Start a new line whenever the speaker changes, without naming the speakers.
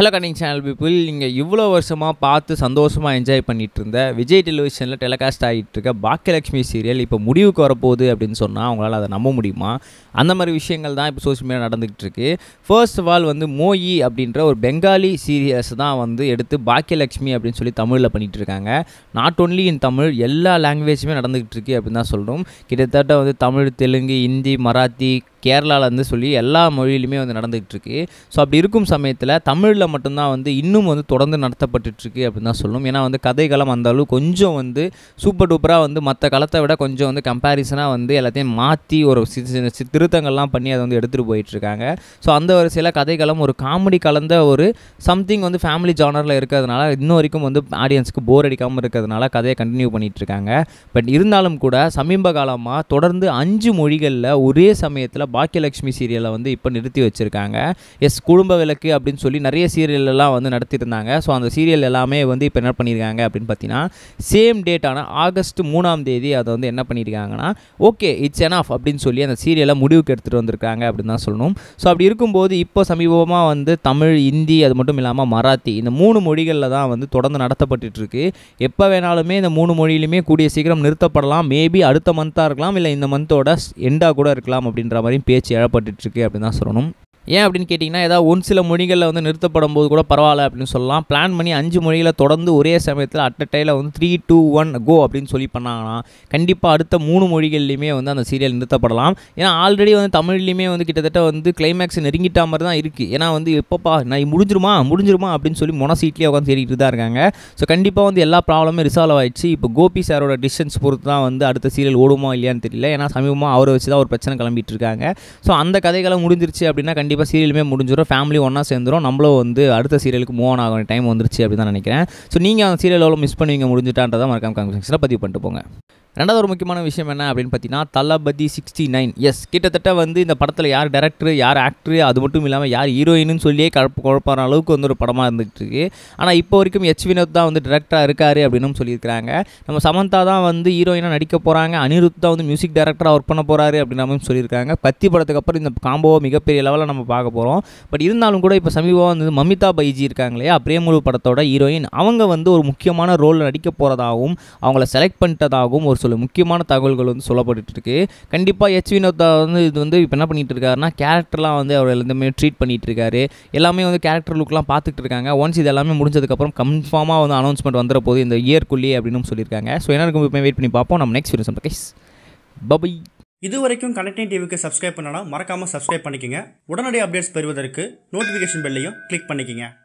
hello Canning channel people நீங்கள் இவ்வளோ வருஷமாக பார்த்து சந்தோஷமாக என்ஜாய் பண்ணிகிட்டு இருந்த விஜய் டெலிவிஷனில் டெலிகாஸ்ட் ஆகிட்டு இருக்க பாக்கியலட்சுமி சீரியல் இப்போ முடிவுக்கு வரப்போகுது அப்படின்னு சொன்னால் அவங்களால் அதை நம்ப முடியுமா அந்த மாதிரி விஷயங்கள் தான் இப்போ சோஷியல் மீடியா நடந்துகிட்டு இருக்கு ஃபர்ஸ்ட் ஆஃப் ஆல் வந்து மோயி அப்படின்ற ஒரு பெங்காலி சீரியல்ஸ் தான் வந்து எடுத்து பாக்கியலட்சுமி அப்படின்னு சொல்லி தமிழில் பண்ணிகிட்டு இருக்காங்க நாட் ஓன்லி இன் தமிழ் எல்லா லாங்குவேஜுமே நடந்துகிட்டு இருக்கு அப்படின்னு தான் சொல்லணும் கிட்டத்தட்ட வந்து தமிழ் தெலுங்கு ஹிந்தி மராத்தி கேரளாவிலேருந்து சொல்லி எல்லா மொழியிலுமே வந்து நடந்துகிட்டு இருக்கு ஸோ அப்படி இருக்கும் சமயத்தில் தமிழில் தமிழில் மட்டும்தான் வந்து இன்னும் வந்து தொடர்ந்து நடத்தப்பட்டுருக்கு அப்படின்னு தான் சொல்லணும் ஏன்னா வந்து கதைகளம் அந்த அளவு கொஞ்சம் வந்து சூப்பர் டூப்பராக வந்து மற்ற காலத்தை விட கொஞ்சம் வந்து கம்பேரிசனாக வந்து எல்லாத்தையும் மாற்றி ஒரு சி திருத்தங்கள்லாம் பண்ணி அதை வந்து எடுத்துகிட்டு போயிட்டுருக்காங்க ஸோ அந்த ஒரு சில கதைகளும் ஒரு காமெடி கலந்த ஒரு சம்திங் வந்து ஃபேமிலி ஜானரில் இருக்கிறதுனால இன்ன வரைக்கும் வந்து ஆடியன்ஸுக்கு போர் அடிக்காமல் இருக்கிறதுனால கதையை கண்டினியூ பண்ணிகிட்டு இருக்காங்க பட் இருந்தாலும் கூட சமீப காலமாக தொடர்ந்து அஞ்சு மொழிகளில் ஒரே சமயத்தில் பாக்கியலட்சுமி சீரியலை வந்து இப்போ நிறுத்தி வச்சுருக்காங்க எஸ் குடும்ப விளக்கு அப்படின்னு சொல்லி நிறைய சீரியல் சீரியல்லாம் வந்து நடத்திருந்தாங்க ஸோ அந்த சீரியல் எல்லாமே வந்து இப்போ என்ன பண்ணியிருக்காங்க அப்படின்னு பார்த்தீங்கன்னா சேம் டேட்டான ஆகஸ்ட் மூணாம் தேதி அதை வந்து என்ன பண்ணியிருக்காங்கன்னா ஓகே இட்ஸ் என் ஆஃப் அப்படின்னு சொல்லி அந்த சீரியலை முடிவுக்கு எடுத்துகிட்டு வந்திருக்காங்க அப்படின்னு தான் சொல்லணும் ஸோ அப்படி இருக்கும்போது இப்போ சமீபமாக வந்து தமிழ் இந்தி அது மட்டும் இல்லாமல் மராத்தி இந்த மூணு மொழிகளில் தான் வந்து தொடர்ந்து நடத்தப்பட்டுருக்கு எப்போ வேணாலுமே இந்த மூணு மொழியிலுமே கூடிய சீக்கிரம் நிறுத்தப்படலாம் மேபி அடுத்த மந்த்தாக இருக்கலாம் இல்லை இந்த மந்தோட எண்டாக கூட இருக்கலாம் அப்படின்ற மாதிரியும் பேச்சு எழப்பட்டுருக்கு அப்படின்னு தான் சொல்லணும் ஏன் அப்படின்னு கேட்டிங்கன்னா ஏதாவது ஒரு சில மொழிகளில் வந்து நிறுத்தப்படும் போது கூட பரவாயில்ல அப்படின்னு சொல்லலாம் பிளான் பண்ணி அஞ்சு மொழிகளை தொடர்ந்து ஒரே சமயத்தில் அட் அ டைமில் வந்து த்ரீ டூ ஒன் கோ அப்படின்னு சொல்லி பண்ணாங்கன்னா கண்டிப்பாக அடுத்த மூணு மொழிகள்லையுமே வந்து அந்த சீரியல் நிறுத்தப்படலாம் ஏன்னா ஆல்ரெடி வந்து தமிழ்லையுமே வந்து கிட்டத்தட்ட வந்து கிளைமேக்ஸ் நெருங்கிட்டா மாதிரி தான் இருக்குது ஏன்னா வந்து எப்பப்பா நான் முடிஞ்சிருமா முடிஞ்சிருமா அப்படின்னு சொல்லி மொன சீட்லேயே உட்காந்து தேடிட்டு தான் இருக்காங்க ஸோ கண்டிப்பாக வந்து எல்லா ப்ராப்ளமும் ரிசால்வ் ஆயிடுச்சு இப்போ கோபி சாரோட டிஸ்டன்ஸ் பொறுத்து தான் வந்து அடுத்த சீரியல் ஓடுமா இல்லையான்னு தெரியல ஏன்னா சமீபமாக அவரை வச்சு தான் ஒரு பிரச்சனை கிளம்பிட்டு இருக்காங்க ஸோ அந்த கதைகளை முடிஞ்சிருச்சு அப்படின்னா கண்டிப்பாக கண்டிப்பாக சீரியலுமே முடிஞ்சிடும் ஃபேமிலி ஒன்றா சேர்ந்துடும் நம்மளும் வந்து அடுத்த சீரியலுக்கு மூவ் ஆன் ஆகும் டைம் வந்துருச்சு அப்படின்னு தான் நினைக்கிறேன் ஸோ நீங்கள் அந்த சீரியல் எவ்வளோ மிஸ் பண்ணுவீங்க முடிஞ்சுட்டான்றதான் மறக்காம கமெண்ட் பதிவு பண்ணிட்டு போங்க ரெண்டாவது ஒரு முக்கியமான விஷயம் என்ன அப்படின்னு பார்த்தீங்கன்னா தளபதி சிக்ஸ்டி நைன் எஸ் கிட்டத்தட்ட வந்து இந்த படத்தில் யார் டேரக்டர் யார் ஆக்டர் அது மட்டும் இல்லாமல் யார் ஹீரோயின்னு சொல்லியே கழப்பு குழப்பான அளவுக்கு வந்து ஒரு படமாக இருந்துகிட்டு இருக்கு ஆனால் இப்போ வரைக்கும் எச் வினோத் தான் வந்து டேரக்டராக இருக்கார் அப்படின்னு சொல்லியிருக்கிறாங்க நம்ம சமந்தா தான் வந்து ஹீரோயினாக நடிக்க போகிறாங்க அனிருத் தான் வந்து மியூசிக் டேரக்டராக ஒர்க் பண்ண போகிறாரு அப்படின்ற சொல்லியிருக்காங்க பத்தி படத்துக்கு அப்புறம் இந்த காம்போவை மிகப்பெரிய லெவலில் நம்ம பார்க்க போகிறோம் பட் இருந்தாலும் கூட இப்போ சமீபம் வந்து மமிதா பைஜி இருக்காங்க இல்லையா பிரேமுழு படத்தோட ஹீரோயின் அவங்க வந்து ஒரு முக்கியமான ரோலில் நடிக்க போகிறதாகவும் அவங்கள செலக்ட் பண்ணிட்டதாகவும் ஒரு சொல்ல முக்கியமான தகவல்கள் வந்து சொல்லப்பட்டு இருக்கு கண்டிப்பாக எச் வினோத்தா வந்து இது வந்து இப்போ என்ன பண்ணிட்டு இருக்காருன்னா கேரக்டர்லாம் வந்து அவர் எல்லாமே ட்ரீட் பண்ணிட்டு இருக்காரு எல்லாமே வந்து கேரக்டர் லுக்லாம் பார்த்துட்டு இருக்காங்க ஒன்ஸ் இது எல்லாமே முடிஞ்சதுக்கப்புறம் கன்ஃபார்மாக வந்து அனௌன்ஸ்மெண்ட் வந்துற போது இந்த இயர்க்குள்ளேயே அப்படின்னு சொல்லியிருக்காங்க ஸோ என்ன இருக்கும் வெயிட் பண்ணி பார்ப்போம் நம்ம நெக்ஸ்ட் வீடியோ கைஸ் பபை இது வரைக்கும் கனெக்டிங் டிவிக்கு சப்ஸ்கிரைப் பண்ணனா மறக்காமல் சப்ஸ்கிரைப் பண்ணிக்கோங்க உடனடி அப்டேட்ஸ் பெறுவதற்கு நோட்டிஃபிகேஷன் பெல்லையும் கிளிக் பண்ணிக்கோங்க